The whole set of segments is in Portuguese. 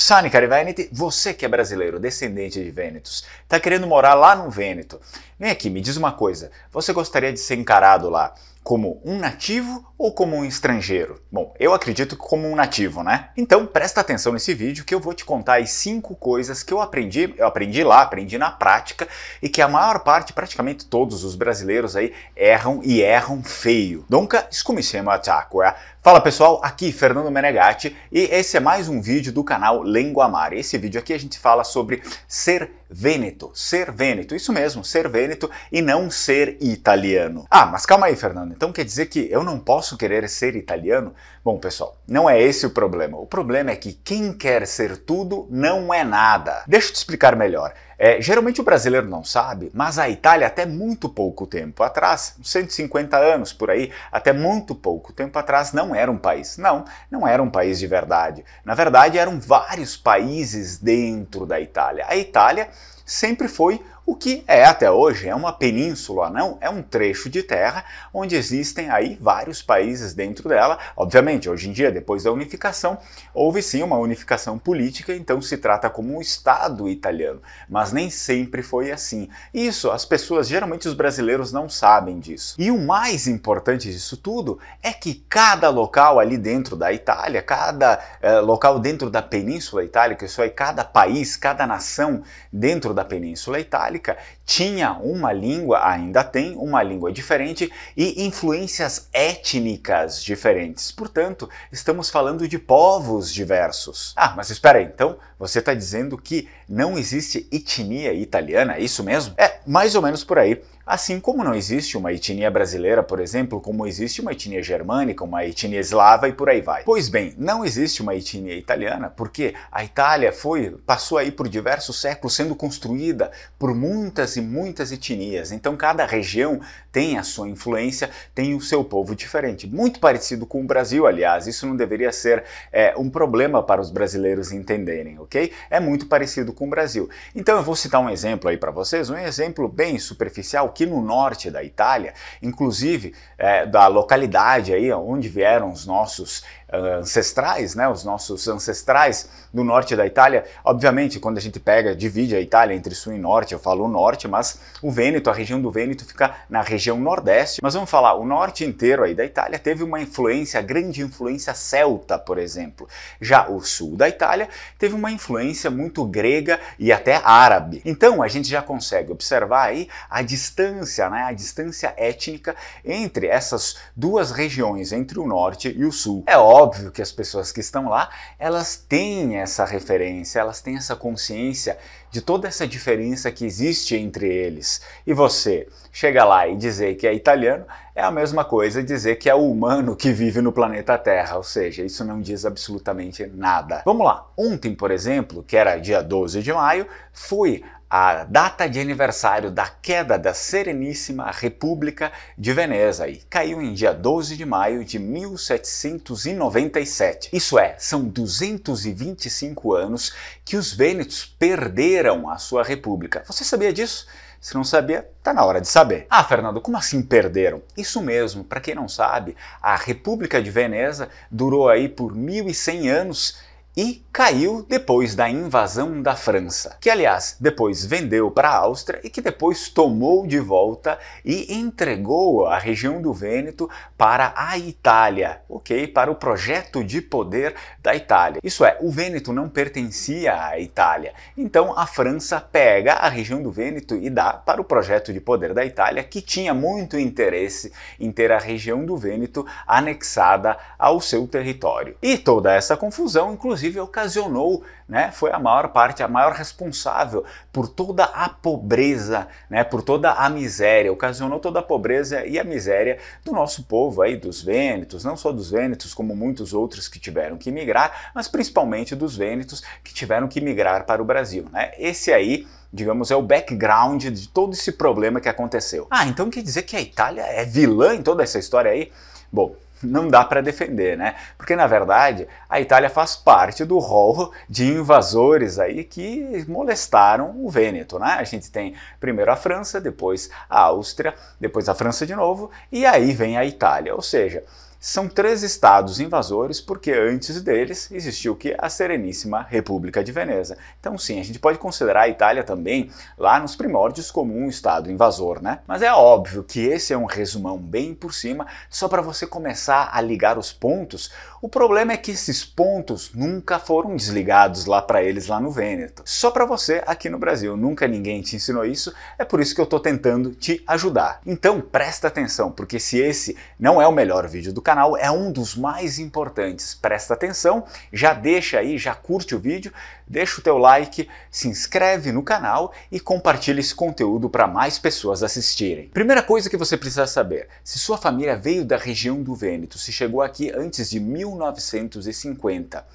Sani Veneti, você que é brasileiro, descendente de Vênetos, está querendo morar lá no Vêneto. Vem aqui, me diz uma coisa. Você gostaria de ser encarado lá como um nativo ou como um estrangeiro? Bom, eu acredito que como um nativo, né? Então presta atenção nesse vídeo que eu vou te contar as cinco coisas que eu aprendi, eu aprendi lá, aprendi na prática e que a maior parte, praticamente todos os brasileiros aí erram e erram feio. Nunca escomecemos a tácua. Fala pessoal, aqui Fernando Menegatti e esse é mais um vídeo do canal Língua Mar. Esse vídeo aqui a gente fala sobre ser Vêneto, ser Vêneto, isso mesmo, ser Vêneto e não ser italiano. Ah, mas calma aí, Fernando, então quer dizer que eu não posso querer ser italiano? Bom, pessoal, não é esse o problema. O problema é que quem quer ser tudo não é nada. Deixa eu te explicar melhor. É, geralmente o brasileiro não sabe, mas a Itália, até muito pouco tempo atrás, 150 anos por aí, até muito pouco tempo atrás, não era um país. Não, não era um país de verdade. Na verdade, eram vários países dentro da Itália. A Itália sempre foi o que é até hoje, é uma península, não? Né? É um trecho de terra onde existem aí vários países dentro dela. Obviamente, hoje em dia, depois da unificação, houve sim uma unificação política, então se trata como um Estado italiano, mas nem sempre foi assim. Isso as pessoas, geralmente os brasileiros, não sabem disso. E o mais importante disso tudo é que cada local ali dentro da Itália, cada eh, local dentro da península itálica, isso aí, cada país, cada nação dentro da Península Itálica tinha uma língua, ainda tem uma língua diferente e influências étnicas diferentes. Portanto, estamos falando de povos diversos. Ah, mas espera aí, então você está dizendo que não existe etnia italiana, é isso mesmo? É, mais ou menos por aí. Assim como não existe uma etnia brasileira, por exemplo, como existe uma etnia germânica, uma etnia eslava e por aí vai. Pois bem, não existe uma etnia italiana porque a Itália foi passou aí por diversos séculos sendo construída por muitas e muitas etnias. Então cada região tem a sua influência, tem o seu povo diferente, muito parecido com o Brasil, aliás. Isso não deveria ser é, um problema para os brasileiros entenderem, ok? É muito parecido com o Brasil. Então eu vou citar um exemplo aí para vocês, um exemplo bem superficial que no norte da Itália, inclusive é, da localidade aí onde vieram os nossos ancestrais, né, os nossos ancestrais do norte da Itália. Obviamente, quando a gente pega, divide a Itália entre sul e norte, eu falo norte, mas o Vêneto, a região do Vêneto fica na região nordeste. Mas vamos falar, o norte inteiro aí da Itália teve uma influência, grande influência celta, por exemplo. Já o sul da Itália teve uma influência muito grega e até árabe. Então, a gente já consegue observar aí a distância, né, a distância étnica entre essas duas regiões, entre o norte e o sul. É óbvio óbvio que as pessoas que estão lá, elas têm essa referência, elas têm essa consciência de toda essa diferença que existe entre eles. E você chega lá e dizer que é italiano é a mesma coisa dizer que é o humano que vive no planeta Terra, ou seja, isso não diz absolutamente nada. Vamos lá. Ontem, por exemplo, que era dia 12 de maio, fui a data de aniversário da queda da Sereníssima República de Veneza e caiu em dia 12 de maio de 1797. Isso é, são 225 anos que os vênetos perderam a sua república. Você sabia disso? Se não sabia, tá na hora de saber. Ah, Fernando, como assim perderam? Isso mesmo, para quem não sabe, a República de Veneza durou aí por 1100 anos e caiu depois da invasão da França, que aliás depois vendeu para a Áustria e que depois tomou de volta e entregou a região do Vêneto para a Itália, ok? Para o projeto de poder da Itália. Isso é, o Vêneto não pertencia à Itália, então a França pega a região do Vêneto e dá para o projeto de poder da Itália, que tinha muito interesse em ter a região do Vêneto anexada ao seu território. E toda essa confusão, inclusive inclusive ocasionou, né, foi a maior parte, a maior responsável por toda a pobreza, né, por toda a miséria, ocasionou toda a pobreza e a miséria do nosso povo aí, dos vênetos, não só dos vênetos, como muitos outros que tiveram que migrar, mas principalmente dos vênetos que tiveram que migrar para o Brasil, né? Esse aí digamos, é o background de todo esse problema que aconteceu. Ah, então quer dizer que a Itália é vilã em toda essa história aí? Bom, não dá para defender, né? Porque na verdade a Itália faz parte do rol de invasores aí que molestaram o Vêneto, né? A gente tem primeiro a França, depois a Áustria, depois a França de novo e aí vem a Itália, ou seja, são três estados invasores porque antes deles existiu que a Sereníssima República de Veneza. Então sim, a gente pode considerar a Itália também lá nos primórdios como um estado invasor, né? Mas é óbvio que esse é um resumão bem por cima, só para você começar a ligar os pontos. O problema é que esses pontos nunca foram desligados lá para eles lá no Vêneto. Só para você aqui no Brasil, nunca ninguém te ensinou isso, é por isso que eu estou tentando te ajudar. Então presta atenção, porque se esse não é o melhor vídeo do canal é um dos mais importantes. Presta atenção, já deixa aí, já curte o vídeo, deixa o teu like, se inscreve no canal e compartilha esse conteúdo para mais pessoas assistirem. Primeira coisa que você precisa saber, se sua família veio da região do Vêneto, se chegou aqui antes de 1950,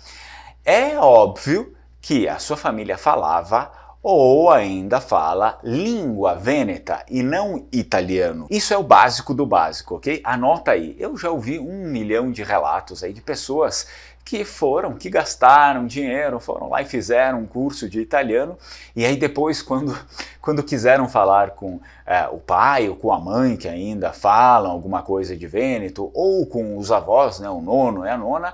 é óbvio que a sua família falava ou ainda fala língua vêneta e não italiano. Isso é o básico do básico, ok? Anota aí. Eu já ouvi um milhão de relatos aí de pessoas que foram, que gastaram dinheiro, foram lá e fizeram um curso de italiano, e aí depois, quando, quando quiseram falar com é, o pai ou com a mãe, que ainda falam alguma coisa de Vêneto, ou com os avós, né, o nono e é a nona,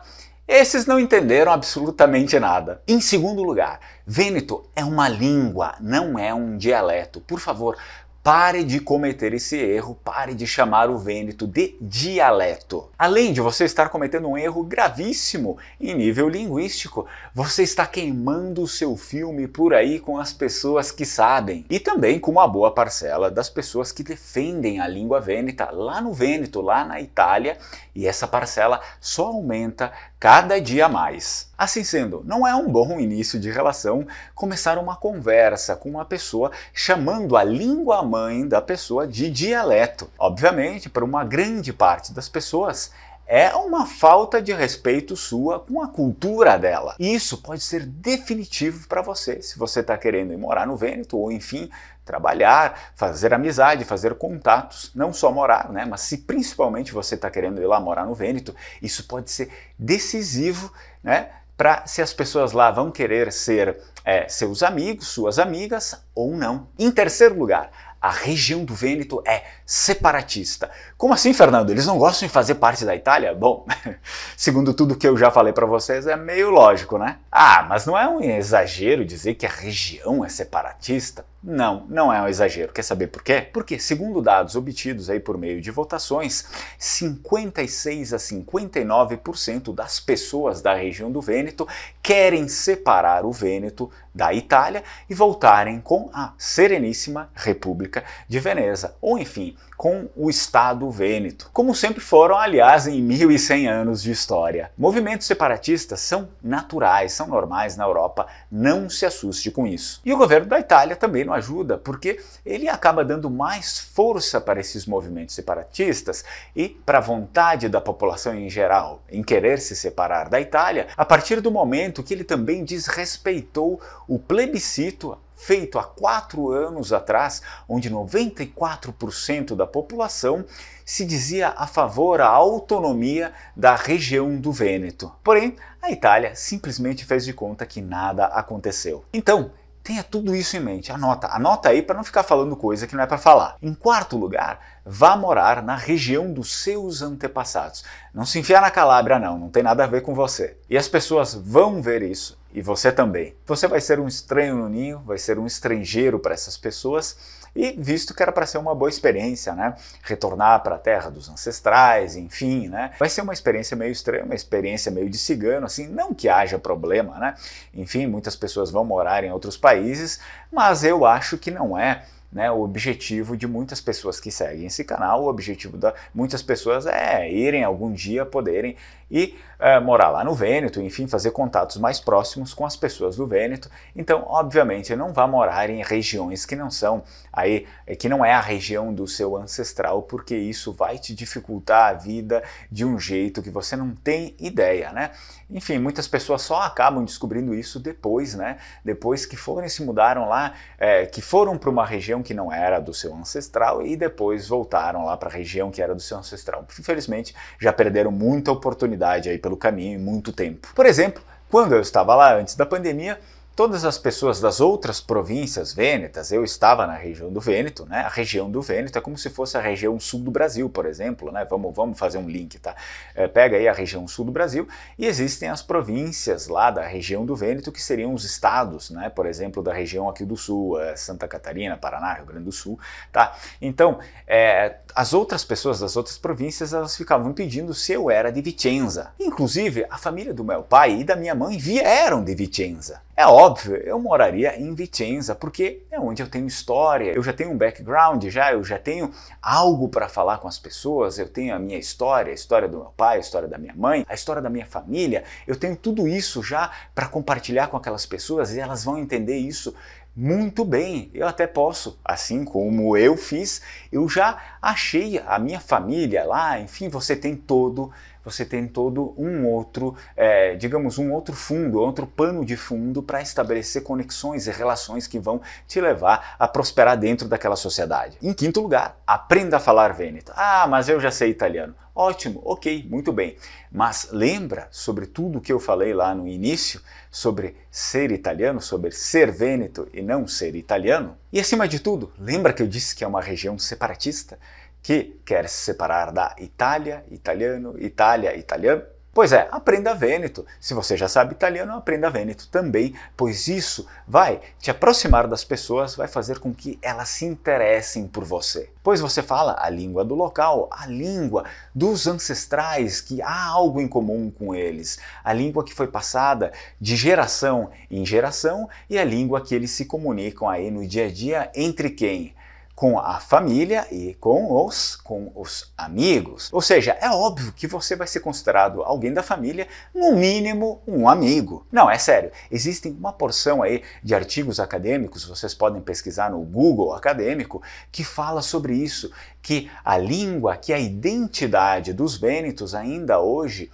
esses não entenderam absolutamente nada. Em segundo lugar, Vêneto é uma língua, não é um dialeto. Por favor, Pare de cometer esse erro, pare de chamar o Vêneto de dialeto. Além de você estar cometendo um erro gravíssimo em nível linguístico, você está queimando o seu filme por aí com as pessoas que sabem e também com uma boa parcela das pessoas que defendem a língua vêneta lá no Vêneto, lá na Itália, e essa parcela só aumenta cada dia mais. Assim sendo, não é um bom início de relação começar uma conversa com uma pessoa chamando a língua mãe da pessoa de dialeto. Obviamente, para uma grande parte das pessoas, é uma falta de respeito sua com a cultura dela. Isso pode ser definitivo para você, se você está querendo ir morar no Vêneto ou, enfim, trabalhar, fazer amizade, fazer contatos, não só morar, né? Mas se principalmente você está querendo ir lá morar no Vêneto, isso pode ser decisivo, né? para se as pessoas lá vão querer ser é, seus amigos, suas amigas ou não. Em terceiro lugar, a região do Vêneto é separatista. Como assim, Fernando? Eles não gostam de fazer parte da Itália? Bom, segundo tudo que eu já falei para vocês, é meio lógico, né? Ah, mas não é um exagero dizer que a região é separatista? Não, não é um exagero. Quer saber por quê? Porque, segundo dados obtidos aí por meio de votações, 56 a 59% das pessoas da região do Vêneto querem separar o Vêneto da Itália e voltarem com a Sereníssima República de Veneza, ou enfim, com o Estado Vêneto, como sempre foram, aliás, em 1100 anos de história. Movimentos separatistas são naturais, são normais na Europa, não se assuste com isso. E o governo da Itália também não ajuda, porque ele acaba dando mais força para esses movimentos separatistas e para a vontade da população em geral em querer se separar da Itália, a partir do momento que ele também desrespeitou o plebiscito feito há quatro anos atrás, onde 94% da população se dizia a favor da autonomia da região do Vêneto. Porém, a Itália simplesmente fez de conta que nada aconteceu. Então, Tenha tudo isso em mente, anota, anota aí para não ficar falando coisa que não é para falar. Em quarto lugar, vá morar na região dos seus antepassados. Não se enfiar na Calábria não, não tem nada a ver com você. E as pessoas vão ver isso e você também. Você vai ser um estranho no ninho, vai ser um estrangeiro para essas pessoas, e visto que era para ser uma boa experiência, né? Retornar para a terra dos ancestrais, enfim, né? Vai ser uma experiência meio estranha, uma experiência meio de cigano, assim, não que haja problema, né? Enfim, muitas pessoas vão morar em outros países, mas eu acho que não é né, o objetivo de muitas pessoas que seguem esse canal, o objetivo de muitas pessoas é irem algum dia poderem e é, morar lá no Vêneto, enfim, fazer contatos mais próximos com as pessoas do Vêneto. Então, obviamente, não vá morar em regiões que não são aí, eh, que não é a região do seu ancestral, porque isso vai te dificultar a vida de um jeito que você não tem ideia, né? Enfim, muitas pessoas só acabam descobrindo isso depois, né? Depois que foram e se mudaram lá, é, que foram para uma região que não era do seu ancestral e depois voltaram lá para a região que era do seu ancestral. Infelizmente, já perderam muita oportunidade aí pelo pelo caminho em muito tempo. Por exemplo, quando eu estava lá antes da pandemia, todas as pessoas das outras províncias vênetas, eu estava na região do Vêneto, né? A região do Vêneto é como se fosse a região sul do Brasil, por exemplo, né? Vamos, vamos fazer um link, tá? É, pega aí a região sul do Brasil e existem as províncias lá da região do Vêneto que seriam os estados, né? Por exemplo, da região aqui do sul, é, Santa Catarina, Paraná, Rio Grande do Sul, tá? Então, é, as outras pessoas das outras províncias, elas ficavam pedindo se eu era de Vicenza. Inclusive, a família do meu pai e da minha mãe vieram de Vicenza. É óbvio, eu moraria em Vicenza, porque é onde eu tenho história, eu já tenho um background, já eu já tenho algo para falar com as pessoas, eu tenho a minha história, a história do meu pai, a história da minha mãe, a história da minha família, eu tenho tudo isso já para compartilhar com aquelas pessoas e elas vão entender isso muito bem. Eu até posso, assim como eu fiz, eu já achei a minha família lá, enfim, você tem todo você tem todo um outro, é, digamos, um outro fundo, outro pano de fundo para estabelecer conexões e relações que vão te levar a prosperar dentro daquela sociedade. Em quinto lugar, aprenda a falar vêneto. Ah, mas eu já sei italiano. Ótimo, ok, muito bem. Mas lembra sobre tudo que eu falei lá no início sobre ser italiano, sobre ser vêneto e não ser italiano? E acima de tudo, lembra que eu disse que é uma região separatista? que quer se separar da Itália, italiano, Itália, italiano? Pois é, aprenda Vêneto. Se você já sabe italiano, aprenda Vêneto também, pois isso vai te aproximar das pessoas, vai fazer com que elas se interessem por você. Pois você fala a língua do local, a língua dos ancestrais, que há algo em comum com eles, a língua que foi passada de geração em geração e a língua que eles se comunicam aí no dia a dia entre quem? com a família e com os, com os amigos. Ou seja, é óbvio que você vai ser considerado alguém da família, no mínimo um amigo. Não, é sério, existem uma porção aí de artigos acadêmicos, vocês podem pesquisar no Google acadêmico, que fala sobre isso, que a língua, que a identidade dos Vênetos ainda hoje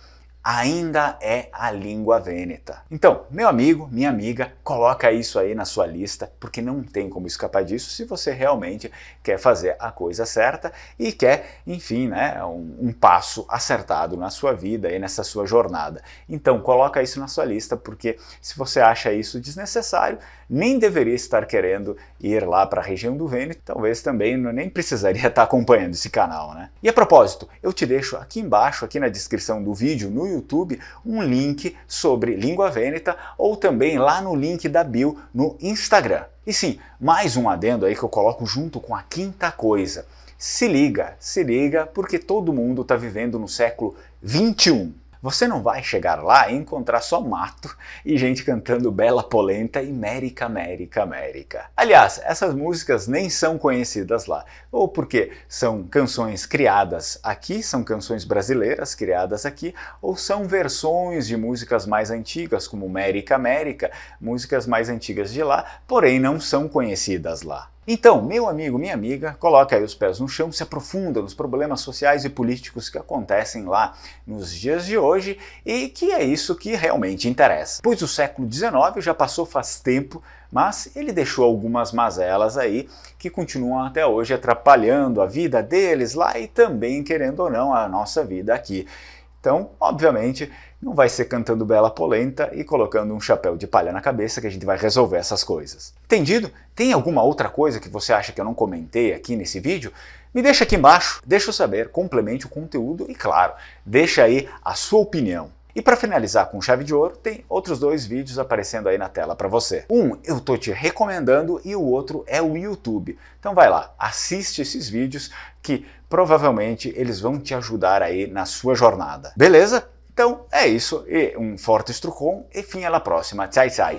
ainda é a língua vêneta. Então, meu amigo, minha amiga, coloca isso aí na sua lista, porque não tem como escapar disso se você realmente quer fazer a coisa certa e quer, enfim, né, um, um passo acertado na sua vida e nessa sua jornada. Então, coloca isso na sua lista, porque se você acha isso desnecessário, nem deveria estar querendo ir lá para a região do Vêneto, talvez também nem precisaria estar acompanhando esse canal, né? E a propósito, eu te deixo aqui embaixo, aqui na descrição do vídeo, no YouTube, YouTube um link sobre língua vêneta ou também lá no link da Bill no Instagram. E sim, mais um adendo aí que eu coloco junto com a quinta coisa. Se liga, se liga, porque todo mundo está vivendo no século 21. Você não vai chegar lá e encontrar só mato e gente cantando Bela Polenta e América, América, América. Aliás, essas músicas nem são conhecidas lá, ou porque são canções criadas aqui, são canções brasileiras criadas aqui, ou são versões de músicas mais antigas, como América, América, músicas mais antigas de lá, porém não são conhecidas lá. Então, meu amigo, minha amiga, coloca aí os pés no chão, se aprofunda nos problemas sociais e políticos que acontecem lá nos dias de hoje e que é isso que realmente interessa. Pois o século XIX já passou faz tempo, mas ele deixou algumas mazelas aí que continuam até hoje atrapalhando a vida deles lá e também, querendo ou não, a nossa vida aqui. Então, obviamente, não vai ser cantando bela polenta e colocando um chapéu de palha na cabeça que a gente vai resolver essas coisas. Entendido? Tem alguma outra coisa que você acha que eu não comentei aqui nesse vídeo? Me deixa aqui embaixo, deixa eu saber, complemente o conteúdo e, claro, deixa aí a sua opinião. E para finalizar com chave de ouro, tem outros dois vídeos aparecendo aí na tela para você. Um eu tô te recomendando e o outro é o YouTube. Então vai lá, assiste esses vídeos que provavelmente eles vão te ajudar aí na sua jornada. Beleza? Então é isso, e um forte estrucon e fim à próxima. Tchau, tchau!